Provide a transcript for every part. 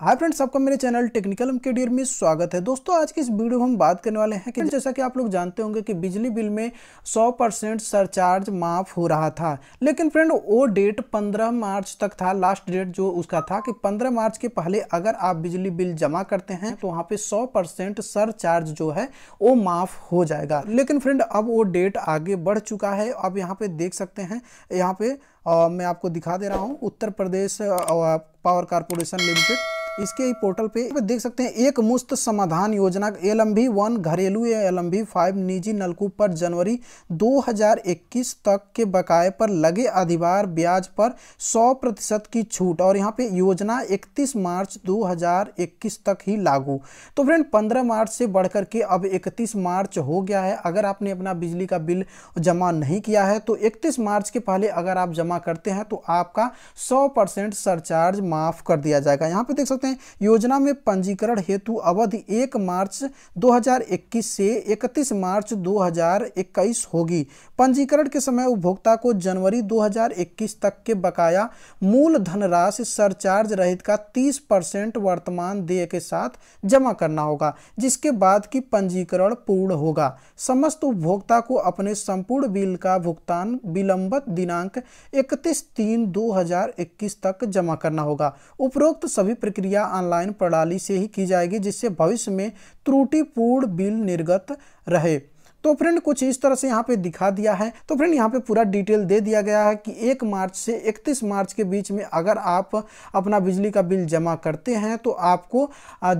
Hi friends आपका मेरे channel technical M के में स्वागत है दोस्तों आज की इस वीडियो में हम बात करने वाले हैं कि हम्म। जैसा कि आप लोग जानते होंगे कि बिजली बिल में 100 परसेंट सरचार्ज माफ हो रहा था लेकिन फ्रेंड वो डेट 15 मार्च तक था लास्ट डेट जो उसका था कि 15 मार्च के पहले अगर आप बिजली बिल जमा करते हैं तो वहाँ पे सौ परसेंट सरचार्ज जो है वो माफ हो जाएगा लेकिन फ्रेंड अब वो डेट आगे बढ़ चुका है अब यहाँ पे देख सकते हैं यहाँ पे और मैं आपको दिखा दे रहा हूँ Uttar Pradesh power corporation limited इसके ही पोर्टल पे देख सकते हैं एक मुस्त समाधान योजना एल एम बी वन घरेलू या एल एम बी फाइव निजी नलकूप पर जनवरी 2021 तक के बकाए पर लगे अधिवार ब्याज पर 100 प्रतिशत की छूट और यहाँ पे योजना 31 मार्च 2021 तक ही लागू तो फ्रेंड 15 मार्च से बढ़कर के अब 31 मार्च हो गया है अगर आपने अपना बिजली का बिल जमा नहीं किया है तो इकतीस मार्च के पहले अगर आप जमा जमा करते हैं तो आपका 100 परसेंट सरचार्ज माफ़ कर दिया जाएगा यहाँ पे देख सकते हैं योजना में पंजीकरण हेतु अवधि 1 मार्च 2021 से 31 मार्च 2021 होगी पंजीकरण के समय उपभोक्ता को जनवरी 2021 तक के बकाया मूल धनराशि सरचार्ज रहित का 30 परसेंट वर्तमान देय के साथ जमा करना होगा जिसके बाद की पंजीकरण पूर्ण होगा समस्त उपभोक्ता को अपने संपूर्ण बिल का भुगतान विलंबित दिनांक इकतीस तीन दो हजार इक्कीस तक जमा करना होगा उपरोक्त सभी प्रक्रिया ऑनलाइन प्रणाली से ही की जाएगी जिससे भविष्य में त्रुटिपूर्ण बिल निर्गत रहे तो फ्रेंड कुछ इस तरह से यहाँ पे दिखा दिया है तो फ्रेंड यहाँ पे पूरा डिटेल दे दिया गया है कि एक मार्च से इकतीस मार्च के बीच में अगर आप अपना बिजली का बिल जमा करते हैं तो आपको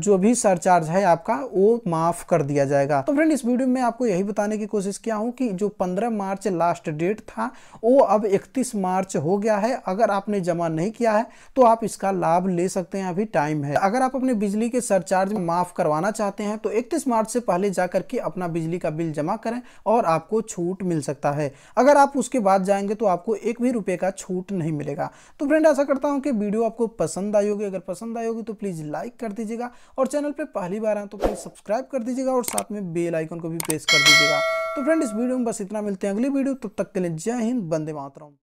जो भी सरचार्ज है आपका वो माफ़ कर दिया जाएगा तो फ्रेंड इस वीडियो में आपको यही बताने की कोशिश किया हूँ कि जो पंद्रह मार्च लास्ट डेट था वो अब इकतीस मार्च हो गया है अगर आपने जमा नहीं किया है तो आप इसका लाभ ले सकते हैं अभी टाइम है अगर आप अपने बिजली के सरचार्ज माफ़ करवाना चाहते हैं तो इकतीस मार्च से पहले जा करके अपना बिजली का बिल जमा जमा करें और आपको छूट मिल सकता है अगर आप उसके बाद जाएंगे तो आपको एक भी रुपए का छूट नहीं मिलेगा तो फ्रेंड ऐसा करता हूं कि वीडियो आपको पसंद आई होगी अगर पसंद आई होगी तो प्लीज़ लाइक कर दीजिएगा और चैनल पर पहली बार आए तो प्लीज़ सब्सक्राइब कर दीजिएगा और साथ में बेल आइकन को भी प्रेस कर दीजिएगा तो फ्रेंड इस वीडियो में बस इतना मिलते हैं अगली वीडियो तब तक के लिए जय हिंद बंदे मातरम